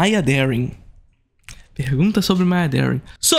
Maya Daring. Pergunta sobre Maya Daring. Só,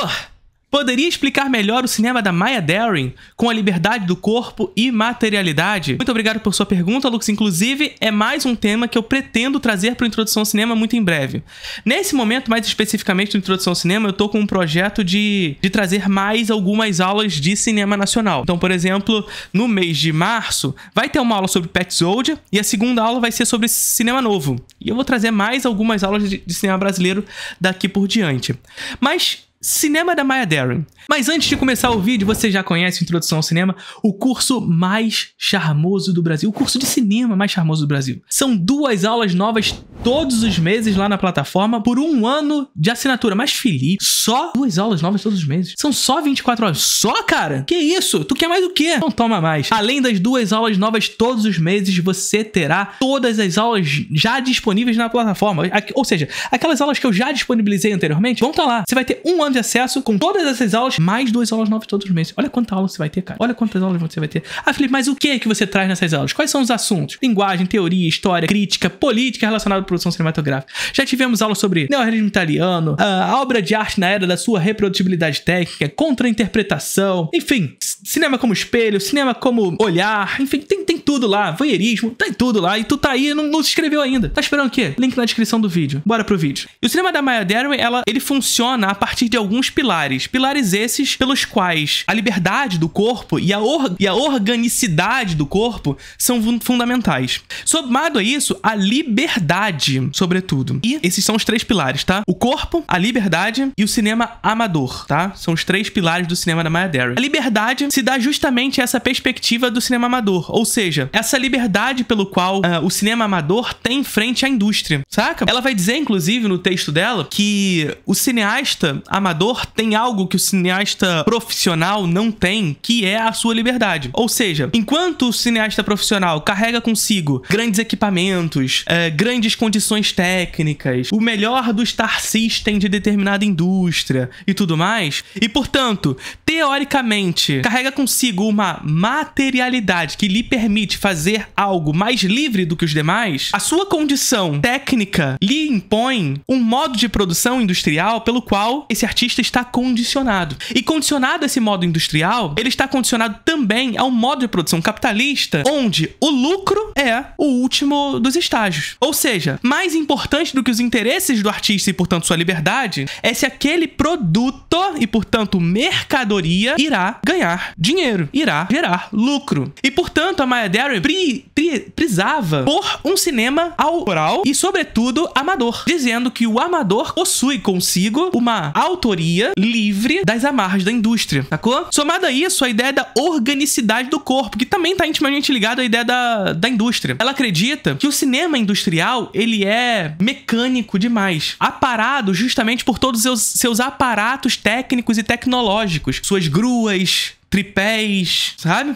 Poderia explicar melhor o cinema da Maya Darin com a liberdade do corpo e materialidade? Muito obrigado por sua pergunta, Lux. Inclusive, é mais um tema que eu pretendo trazer para Introdução ao Cinema muito em breve. Nesse momento, mais especificamente do Introdução ao Cinema, eu tô com um projeto de, de trazer mais algumas aulas de cinema nacional. Então, por exemplo, no mês de março, vai ter uma aula sobre Petzold e a segunda aula vai ser sobre cinema novo. E eu vou trazer mais algumas aulas de, de cinema brasileiro daqui por diante. Mas Cinema da Maya Darren. Mas antes de começar o vídeo, você já conhece Introdução ao Cinema, o curso mais charmoso do Brasil, o curso de cinema mais charmoso do Brasil. São duas aulas novas todos os meses lá na plataforma por um ano de assinatura. Mas, Felipe, só duas aulas novas todos os meses. São só 24 horas. Só, cara? Que isso? Tu quer mais o quê? não toma mais. Além das duas aulas novas todos os meses, você terá todas as aulas já disponíveis na plataforma. Ou seja, aquelas aulas que eu já disponibilizei anteriormente vão estar tá lá. Você vai ter um ano de acesso com todas essas aulas, mais duas aulas novas todos os meses. Olha quanta aula você vai ter, cara. Olha quantas aulas você vai ter. Ah, Felipe, mas o que é que você traz nessas aulas? Quais são os assuntos? Linguagem, teoria, história, crítica, política relacionada produção cinematográfica. Já tivemos aula sobre neorrealismo italiano, a obra de arte na era da sua reprodutibilidade técnica, contra-interpretação, enfim, cinema como espelho, cinema como olhar, enfim, tem, tem tudo lá, voyeurismo, tem tudo lá, e tu tá aí e não, não se inscreveu ainda. Tá esperando o quê? Link na descrição do vídeo. Bora pro vídeo. E o cinema da Maya Derwin, ela, ele funciona a partir de alguns pilares. Pilares esses pelos quais a liberdade do corpo e a, or, e a organicidade do corpo são fundamentais. Somado a isso, a liberdade liberdade, sobretudo. E esses são os três pilares, tá? O corpo, a liberdade e o cinema amador, tá? São os três pilares do cinema da Maya Derry. A liberdade se dá justamente a essa perspectiva do cinema amador, ou seja, essa liberdade pelo qual uh, o cinema amador tem frente à indústria, saca? Ela vai dizer, inclusive, no texto dela, que o cineasta amador tem algo que o cineasta profissional não tem, que é a sua liberdade. Ou seja, enquanto o cineasta profissional carrega consigo grandes equipamentos, uh, grandes condições condições técnicas, o melhor do Star System de determinada indústria e tudo mais. E, portanto, teoricamente, carrega consigo uma materialidade que lhe permite fazer algo mais livre do que os demais. A sua condição técnica lhe impõe um modo de produção industrial pelo qual esse artista está condicionado. E condicionado a esse modo industrial, ele está condicionado também ao modo de produção capitalista, onde o lucro é o último dos estágios. Ou seja, mais importante do que os interesses do artista e, portanto, sua liberdade, é se aquele produto e, portanto, mercadoria irá ganhar dinheiro, irá gerar lucro. E, portanto, a Maya Derry pri, pri, prisava por um cinema autoral e, sobretudo, amador, dizendo que o amador possui consigo uma autoria livre das amarras da indústria, sacou? Somado a isso, a ideia da organicidade do corpo, que também está intimamente ligada à ideia da, da indústria. Ela acredita que o cinema industrial, ele ele é mecânico demais. Aparado justamente por todos os seus, seus aparatos técnicos e tecnológicos. Suas gruas, tripés, sabe?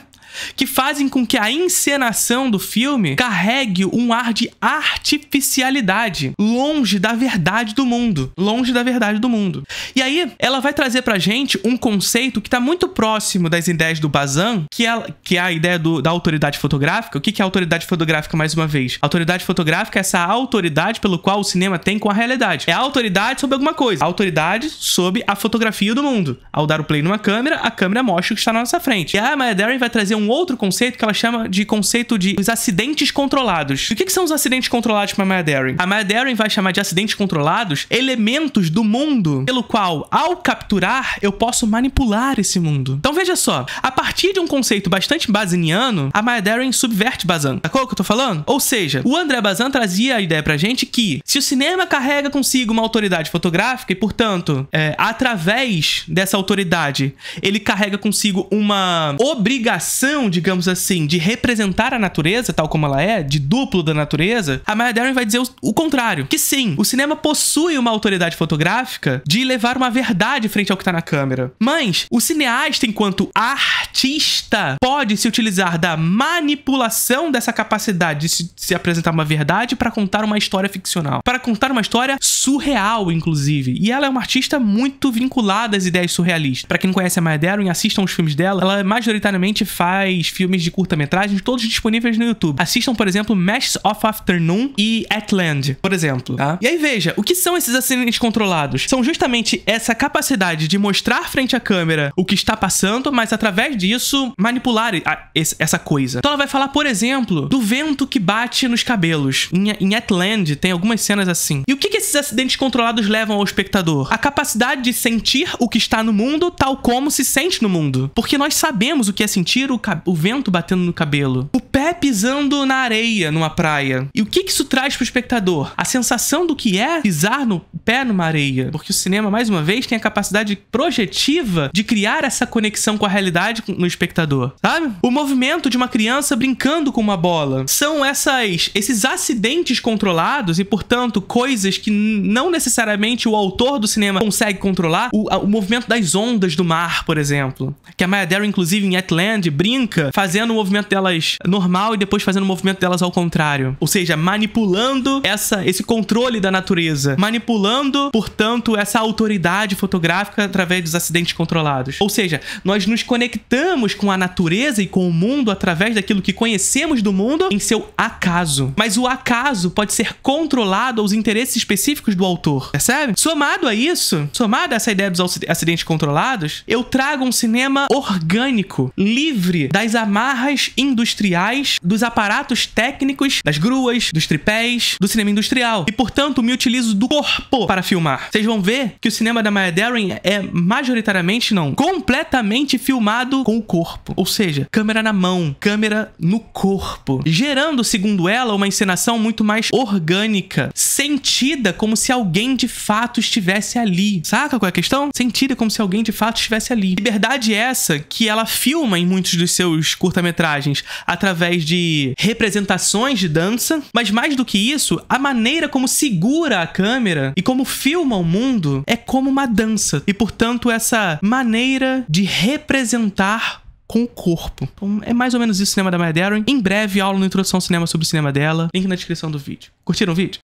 que fazem com que a encenação do filme carregue um ar de artificialidade, longe da verdade do mundo, longe da verdade do mundo. E aí ela vai trazer pra gente um conceito que tá muito próximo das ideias do Bazan, que é, que é a ideia do, da autoridade fotográfica. O que, que é autoridade fotográfica, mais uma vez? A autoridade fotográfica é essa autoridade pelo qual o cinema tem com a realidade. É a autoridade sobre alguma coisa. A autoridade sobre a fotografia do mundo. Ao dar o play numa câmera, a câmera mostra o que está na nossa frente. E a Maya Darren vai trazer um um outro conceito que ela chama de conceito de os acidentes controlados. E o que, que são os acidentes controlados para Maya Darren? A Maya Darren vai chamar de acidentes controlados elementos do mundo pelo qual, ao capturar, eu posso manipular esse mundo. Então veja só, a partir de um conceito bastante basiniano, a Maya Darren subverte Bazan. tá o que eu tô falando? Ou seja, o André Bazan trazia a ideia pra gente que se o cinema carrega consigo uma autoridade fotográfica e, portanto, é, através dessa autoridade, ele carrega consigo uma obrigação digamos assim, de representar a natureza tal como ela é, de duplo da natureza, a Maya Darren vai dizer o, o contrário. Que sim, o cinema possui uma autoridade fotográfica de levar uma verdade frente ao que tá na câmera. Mas o cineasta, enquanto artista, pode se utilizar da manipulação dessa capacidade de se, se apresentar uma verdade para contar uma história ficcional. Para contar uma história surreal, inclusive. E ela é uma artista muito vinculada às ideias surrealistas. Para quem não conhece a Maya Darren, assistam os filmes dela, ela majoritariamente faz mais filmes de curta-metragem, todos disponíveis no YouTube. Assistam, por exemplo, Mashes of Afternoon e Atland, por exemplo. Tá? E aí veja, o que são esses acidentes controlados? São justamente essa capacidade de mostrar frente à câmera o que está passando, mas através disso manipular a, essa coisa. Então ela vai falar, por exemplo, do vento que bate nos cabelos. Em, em Atland tem algumas cenas assim. E o que, que esses acidentes controlados levam ao espectador? A capacidade de sentir o que está no mundo tal como se sente no mundo. Porque nós sabemos o que é sentir o o vento batendo no cabelo, o pé pisando na areia numa praia. E o que, isso traz pro espectador? A sensação do que é pisar no pé numa areia. Porque o cinema, mais uma vez, tem a capacidade projetiva de criar essa conexão com a realidade no espectador, sabe? O movimento de uma criança brincando com uma bola. São essas, esses acidentes controlados e, portanto, coisas que não necessariamente o autor do cinema consegue controlar. O, o movimento das ondas do mar, por exemplo. Que a Maya Dare, inclusive, em Atland, brinca fazendo o movimento delas normal e depois fazendo o movimento delas ao contrário. Ou seja, manipulando essa, esse controle da natureza. Manipulando, portanto, essa autoridade fotográfica através dos acidentes controlados. Ou seja, nós nos conectamos com a natureza e com o mundo através daquilo que conhecemos do mundo em seu acaso. Mas o acaso pode ser controlado aos interesses específicos do autor, percebe? Somado a isso, somado a essa ideia dos acidentes controlados, eu trago um cinema orgânico, livre das amarras industriais, dos aparatos técnicos, das gruas, dos tripés, do cinema industrial. E, portanto, me utilizo do corpo para filmar. Vocês vão ver que o cinema da Maya Darren é majoritariamente, não, completamente filmado com o corpo. Ou seja, câmera na mão, câmera no corpo. Gerando, segundo ela, uma encenação muito mais orgânica, sentida como se alguém de fato estivesse ali. Saca qual é a questão? Sentida como se alguém de fato estivesse ali. Liberdade é essa que ela filma em muitos dos seus curta-metragens através de representações de dança, mas mais do que isso, a maneira como segura a câmera e como filma o mundo é como uma dança. E portanto, essa maneira de representar com o corpo. Então, é mais ou menos isso o cinema da Maya Darren. Em breve, aula no Introdução ao Cinema sobre o cinema dela. Link na descrição do vídeo. Curtiram o vídeo?